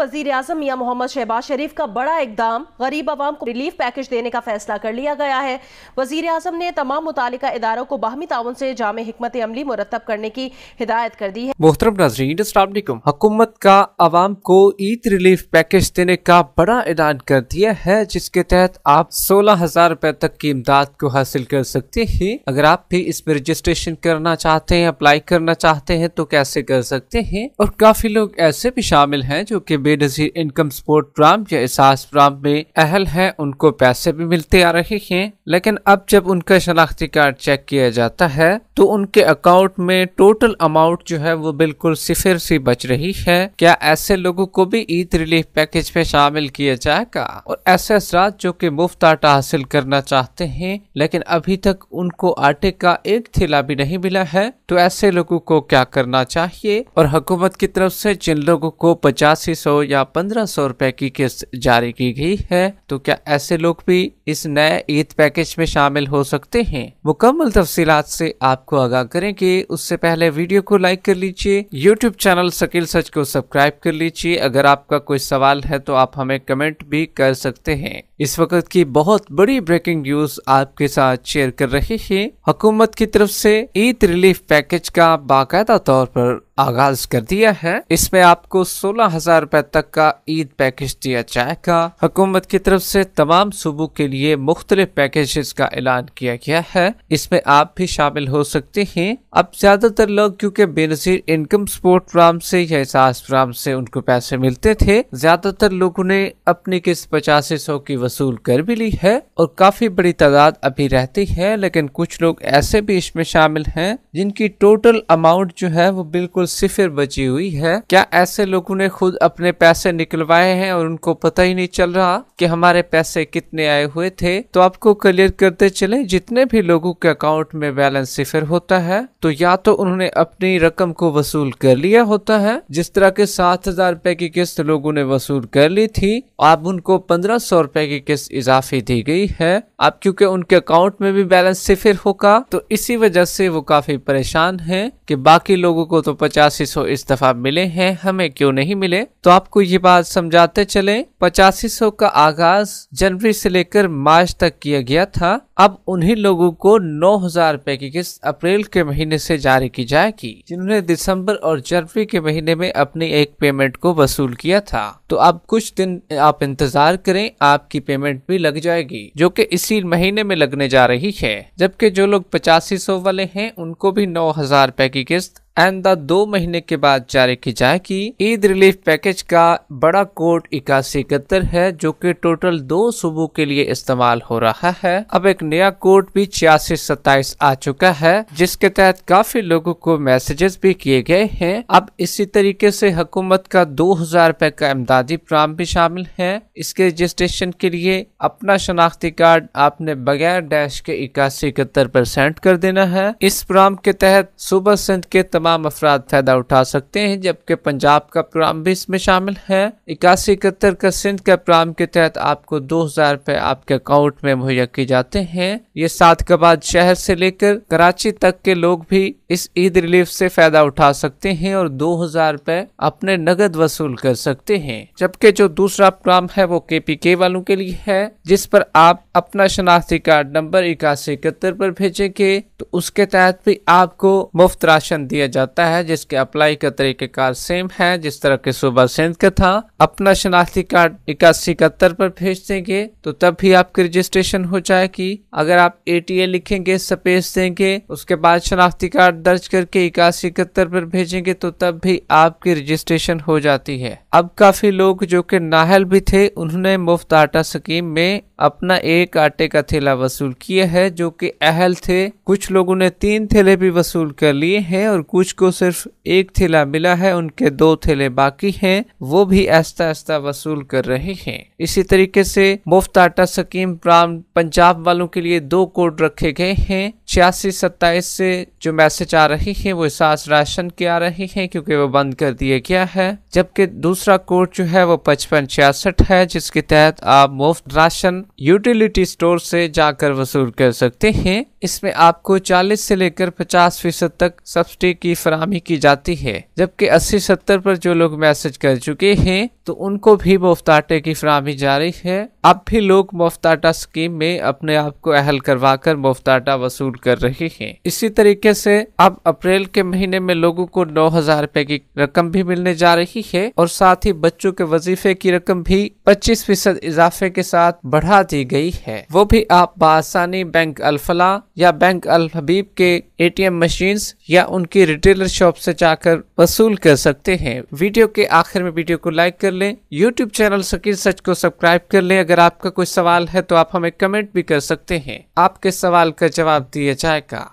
वजीर अजम मियाँ मोहम्मद शहबाज शरीफ का बड़ा इकदाम गरीब आवाम को रिलीफ पैकेज देने का फैसला कर लिया गया है वजीर अजम ने तमाम मुतल इदारों को बाहमी ताउन से जाम हमत अमली मुरतब करने की हिदायत कर दी है मोहतरम नाजरीन हुकूमत का आवाम को ईद रिलीफ पैकेज देने का बड़ा ऐलान कर दिया है जिसके तहत आप सोलह हजार रुपए तक की इमदाद को हासिल कर सकते हैं अगर आप भी इसमें रजिस्ट्रेशन करना चाहते हैं अप्लाई करना चाहते हैं तो कैसे कर सकते हैं और काफी लोग ऐसे भी शामिल हैं जो कि बेनजीर इनकम सपोर्ट प्रोग्राम या एहसास प्रोग्राम में अहल है उनको पैसे भी मिलते आ रहे हैं लेकिन अब जब उनका शनाख्ती कार्ड चेक किया जाता है तो उनके अकाउंट में टोटल अमाउंट जो है वो बिल्कुल सिफिर सी बच रही है क्या ऐसे लोगों को भी ईद रिलीफ पैकेज में शामिल किया जाएगा और ऐसे असरा जो कि मुफ्त आटा हासिल करना चाहते हैं लेकिन अभी तक उनको आटे का एक थैला भी नहीं मिला है तो ऐसे लोगों को क्या करना चाहिए और हुकूमत की तरफ से जिन लोगों को पचासी सौ या पंद्रह सौ रुपए की किस्त जारी की गई है तो क्या ऐसे लोग भी इस नए ईद पैकेज में शामिल हो सकते हैं मुकम्मल तफसीलात से आपको आगाह करेंगे उससे पहले वीडियो को लाइक कर लीजिए यूट्यूब चैनल शकील सच को सब्सक्राइब कर लीजिए अगर आपका कोई सवाल है तो आप हमें कमेंट भी कर सकते हैं इस वक्त की बहुत बड़ी ब्रेकिंग न्यूज आपके साथ शेयर कर रहे हैं हुकूमत की तरफ से ईद रिलीफ पैकेज पैकेज का बाकायदा तौर पर आगाज कर दिया है इसमें आपको सोलह हजार रूपए तक का ईद पैकेज दिया जाएगा हुकूमत की तरफ से तमाम सूबों के लिए मुख्तलिफ पैकेजेस का ऐलान किया गया है इसमें आप भी शामिल हो सकते हैं अब ज्यादातर लोग क्योंकि बेनजीर इनकम सपोर्ट प्रोग्राम से या एहसास प्रोग्राम से उनको पैसे मिलते थे ज्यादातर लोगों ने अपनी किस्त पचास सौ की वसूल कर भी ली है और काफी बड़ी तादाद अभी रहती है लेकिन कुछ लोग ऐसे भी इसमें शामिल हैं जिनकी टोटल अमाउंट जो है वो बिल्कुल सिफिर बची हुई है क्या ऐसे लोगों ने खुद अपने पैसे निकलवाए हैं और उनको पता ही नहीं चल रहा कि हमारे पैसे कितने आए हुए थे तो आपको क्लियर करते चले जितने भी लोगों के अकाउंट में बैलेंस सिफिर होता है तो या तो उन्होंने अपनी रकम को वसूल कर लिया होता है जिस तरह के सात हजार रूपए की किस्त लोगों ने वसूल कर ली थी अब उनको पंद्रह सौ रूपए की किस्त इजाफी दी गई है अब क्योंकि उनके अकाउंट में भी बैलेंस सिफिर होगा तो इसी वजह से वो काफी परेशान है कि बाकी लोगों को तो सौ इस दफा मिले हैं हमें क्यों नहीं मिले तो आपको ये बात समझाते चले पचासी सौ का आगाज जनवरी से लेकर मार्च तक किया गया था अब उन्हीं लोगों को नौ हजार रूपए की किस्त अप्रैल के महीने से जारी की जाएगी जिन्होंने दिसंबर और जनवरी के महीने में अपनी एक पेमेंट को वसूल किया था तो अब कुछ दिन आप इंतजार करें आपकी पेमेंट भी लग जाएगी जो कि इसी महीने में लगने जा रही है जबकि जो लोग पचासी सौ वाले हैं उनको भी नौ हजार रूपए की किस्त आइंदा दो महीने के बाद जारी की जाएगी ईद रिलीफ पैकेज का बड़ा कोड इक्यासी इकहत्तर है जो कि टोटल दो सूबों के लिए इस्तेमाल हो रहा है अब एक नया कोड भी छियासी सताइस आ चुका है जिसके तहत काफी लोगों को मैसेजेस भी किए गए हैं अब इसी तरीके से हुकूमत का दो हजार रुपए का इमदादी प्राम भी शामिल है इसके रजिस्ट्रेशन के लिए अपना शनाख्ती कार्ड आपने बगैर डैश के इक्यासी इकहत्तर पर सेंड कर देना है इस प्राम के तहत सुबह सिंध के तमाम तमाम अफराद फ़ायदा उठा सकते हैं जबकि पंजाब का प्रोग्राम भी इसमें शामिल है इक्यासी इकहत्तर का सिंध का प्रोग्राम के तहत आपको दो हज़ार रुपये आपके अकाउंट में मुहैया किए जाते हैं ये बाद शहर से लेकर कराची तक के लोग भी इस ईद रिलीफ से फ़ायदा उठा सकते हैं और दो हज़ार रुपये अपने नगद वसूल कर सकते हैं जबकि जो दूसरा प्रोग्राम है वो के पी के वालों के लिए है जिस पर आप अपना शनाख्ती कार्ड नंबर इक्यासी इकहत्तर पर भेजेंगे तो उसके तहत भी आपको मुफ्त राशन दिया जाता है जिसके अप्लाई का तरीक़ेकार सेम है जिस तरह के सूबा सिंध का था अपना शनाख्ती कार्ड इक्यासी इकहत्तर पर भेज देंगे तो तब भी आपकी रजिस्ट्रेशन हो जाएगी अगर आप ए लिखेंगे सपेस देंगे उसके बाद शनाख्ती कार्ड दर्ज करके इक्यासी इकहत्तर पर भेजेंगे तो तब भी आपकी रजिस्ट्रेशन हो जाती है अब काफी लोग जो कि नाहल भी थे उन्होंने मुफ्त आटा स्कीम में अपना एक आटे का थैला वसूल किया है जो कि अहल थे कुछ लोगों ने तीन थैले भी वसूल कर लिए हैं और कुछ कुछ को सिर्फ एक थैला मिला है उनके दो थैले बाकी हैं वो भी आस्ता आस्ता वसूल कर रहे हैं इसी तरीके से मुफ्त आटा सकीम प्राम पंजाब वालों के लिए दो कोड रखे गए हैं छियासी सत्ताईस से जो मैसेज आ रही है वो सास राशन के आ रही है क्योंकि वो बंद कर दिया गया है जबकि दूसरा कोड जो है वो पचपन छियासठ है जिसके तहत आप मुफ्त राशन यूटिलिटी स्टोर से जाकर वसूल कर सकते हैं इसमें आपको 40 से लेकर 50 फीसद तक सब्सिडी की फरामी की जाती है जबकि 80-70 पर जो लोग मैसेज कर चुके हैं तो उनको भी मुफ्त आटे की जा जारी है अब भी लोग मुफ्त आटा स्कीम में अपने आप को अहल करवा कर मुफ्त आटा वसूल कर रहे हैं इसी तरीके से अब अप्रैल के महीने में लोगों को नौ हजार रूपए की रकम भी मिलने जा रही है और साथ ही बच्चों के वजीफे की रकम भी पच्चीस फीसद इजाफे के साथ बढ़ा दी गई है वो भी आप बासानी बैंक अल्फला या बैंक अल हबीब के ए टी या उनकी रिटेलर शॉप ऐसी जाकर वसूल कर सकते हैं वीडियो के आखिर में वीडियो को लाइक कर ले यूट्यूब चैनल सकील सच को सब्सक्राइब कर ले अगर आपका कोई सवाल है तो आप हमें कमेंट भी कर सकते हैं आपके सवाल का जवाब दिए げちゃいか。